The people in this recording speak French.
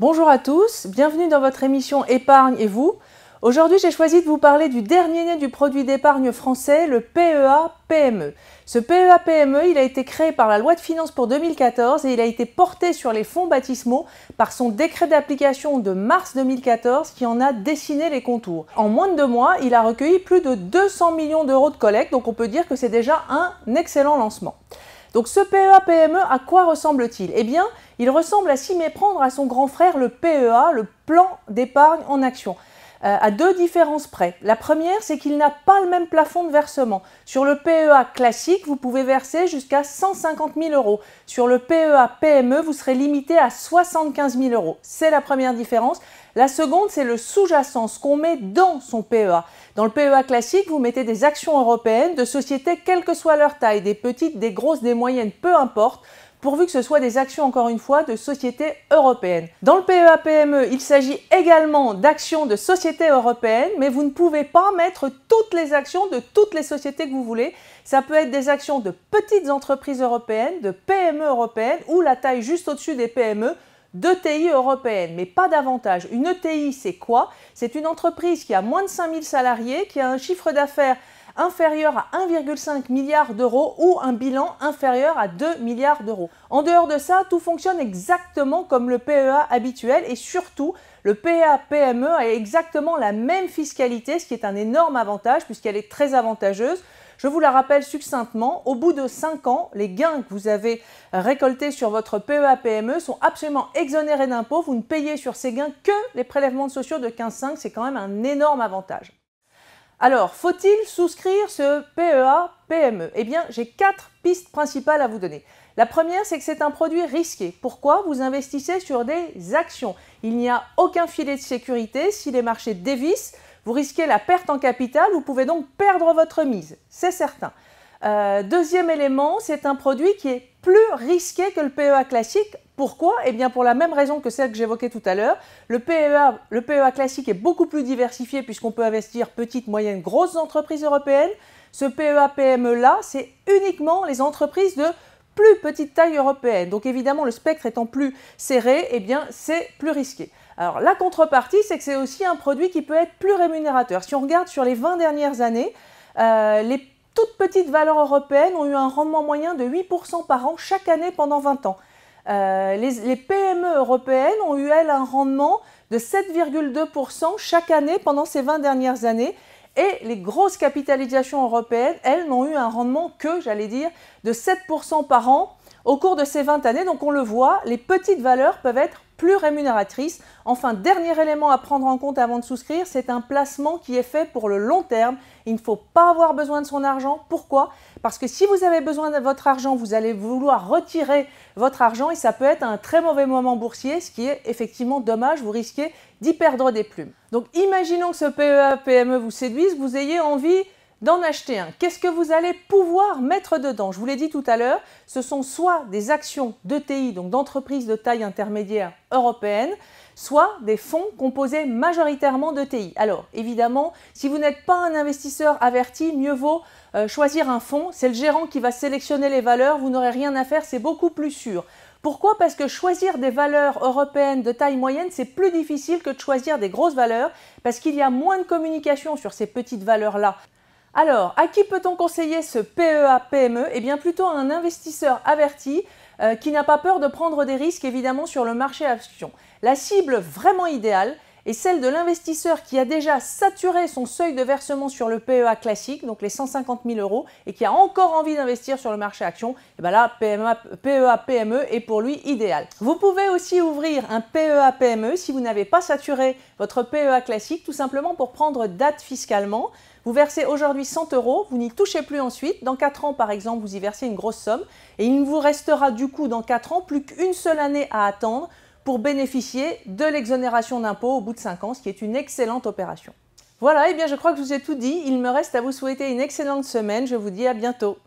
Bonjour à tous, bienvenue dans votre émission Épargne et vous. Aujourd'hui, j'ai choisi de vous parler du dernier né du produit d'épargne français, le PEA-PME. E. Ce PEA-PME, e, il a été créé par la loi de finances pour 2014 et il a été porté sur les fonds baptismaux par son décret d'application de mars 2014 qui en a dessiné les contours. En moins de deux mois, il a recueilli plus de 200 millions d'euros de collecte, donc on peut dire que c'est déjà un excellent lancement. Donc ce PEA-PME, e, à quoi ressemble-t-il Eh bien, il ressemble à s'y méprendre à son grand frère, le PEA, le plan d'épargne en action. Euh, à deux différences près. La première, c'est qu'il n'a pas le même plafond de versement. Sur le PEA classique, vous pouvez verser jusqu'à 150 000 euros. Sur le PEA PME, vous serez limité à 75 000 euros. C'est la première différence. La seconde, c'est le sous-jacent, ce qu'on met dans son PEA. Dans le PEA classique, vous mettez des actions européennes de sociétés, quelle que soit leur taille, des petites, des grosses, des moyennes, peu importe pourvu que ce soit des actions, encore une fois, de sociétés européennes. Dans le PEA-PME, e, il s'agit également d'actions de sociétés européennes, mais vous ne pouvez pas mettre toutes les actions de toutes les sociétés que vous voulez. Ça peut être des actions de petites entreprises européennes, de PME européennes, ou la taille juste au-dessus des PME, d'ETI européennes, mais pas davantage. Une ETI, c'est quoi C'est une entreprise qui a moins de 5000 salariés, qui a un chiffre d'affaires inférieur à 1,5 milliard d'euros ou un bilan inférieur à 2 milliards d'euros. En dehors de ça, tout fonctionne exactement comme le PEA habituel et surtout, le PEA-PME e a exactement la même fiscalité, ce qui est un énorme avantage puisqu'elle est très avantageuse. Je vous la rappelle succinctement, au bout de 5 ans, les gains que vous avez récoltés sur votre PEA-PME e sont absolument exonérés d'impôts. Vous ne payez sur ces gains que les prélèvements sociaux de 15,5. C'est quand même un énorme avantage. Alors, faut-il souscrire ce PEA-PME e? Eh bien, j'ai quatre pistes principales à vous donner. La première, c'est que c'est un produit risqué. Pourquoi Vous investissez sur des actions. Il n'y a aucun filet de sécurité. Si les marchés dévissent, vous risquez la perte en capital. Vous pouvez donc perdre votre mise. C'est certain. Euh, deuxième élément, c'est un produit qui est plus risqué que le PEA classique. Pourquoi Eh bien pour la même raison que celle que j'évoquais tout à l'heure. Le PEA, e classique est beaucoup plus diversifié puisqu'on peut investir petites, moyennes, grosses entreprises européennes. Ce PEA-PME-là, c'est uniquement les entreprises de plus petite taille européenne. Donc évidemment, le spectre étant plus serré, eh bien c'est plus risqué. Alors la contrepartie, c'est que c'est aussi un produit qui peut être plus rémunérateur. Si on regarde sur les 20 dernières années, euh, les toutes petites valeurs européennes ont eu un rendement moyen de 8% par an chaque année pendant 20 ans. Euh, les, les, PME européennes ont eu, elles, un rendement de 7,2% chaque année pendant ces 20 dernières années. Et les grosses capitalisations européennes, elles, n'ont eu un rendement que, j'allais dire, de 7% par an au cours de ces 20 années. Donc on le voit, les petites valeurs peuvent être plus rémunératrice. Enfin, dernier élément à prendre en compte avant de souscrire, c'est un placement qui est fait pour le long terme. Il ne faut pas avoir besoin de son argent. Pourquoi Parce que si vous avez besoin de votre argent, vous allez vouloir retirer votre argent et ça peut être un très mauvais moment boursier, ce qui est effectivement dommage. Vous risquez d'y perdre des plumes. Donc imaginons que ce PEA, PME vous séduise, vous ayez envie d'en acheter un. Qu'est-ce que vous allez pouvoir mettre dedans Je vous l'ai dit tout à l'heure, ce sont soit des actions d'ETI, donc d'entreprises de taille intermédiaire européenne, soit des fonds composés majoritairement d'ETI. Alors évidemment, si vous n'êtes pas un investisseur averti, mieux vaut euh, choisir un fonds. C'est le gérant qui va sélectionner les valeurs, vous n'aurez rien à faire, c'est beaucoup plus sûr. Pourquoi Parce que choisir des valeurs européennes de taille moyenne, c'est plus difficile que de choisir des grosses valeurs, parce qu'il y a moins de communication sur ces petites valeurs-là. Alors, à qui peut-on conseiller ce PEA-PME e? Eh bien, plutôt à un investisseur averti euh, qui n'a pas peur de prendre des risques, évidemment, sur le marché action. La cible vraiment idéale, et celle de l'investisseur qui a déjà saturé son seuil de versement sur le PEA classique, donc les 150 000 euros, et qui a encore envie d'investir sur le marché action, et eh bien là, PEA PME e est pour lui idéal. Vous pouvez aussi ouvrir un PEA PME si vous n'avez pas saturé votre PEA classique, tout simplement pour prendre date fiscalement. Vous versez aujourd'hui 100 euros, vous n'y touchez plus ensuite. Dans 4 ans, par exemple, vous y versez une grosse somme, et il ne vous restera du coup dans 4 ans plus qu'une seule année à attendre pour bénéficier de l'exonération d'impôt au bout de 5 ans, ce qui est une excellente opération. Voilà, et eh bien je crois que je vous ai tout dit. Il me reste à vous souhaiter une excellente semaine. Je vous dis à bientôt.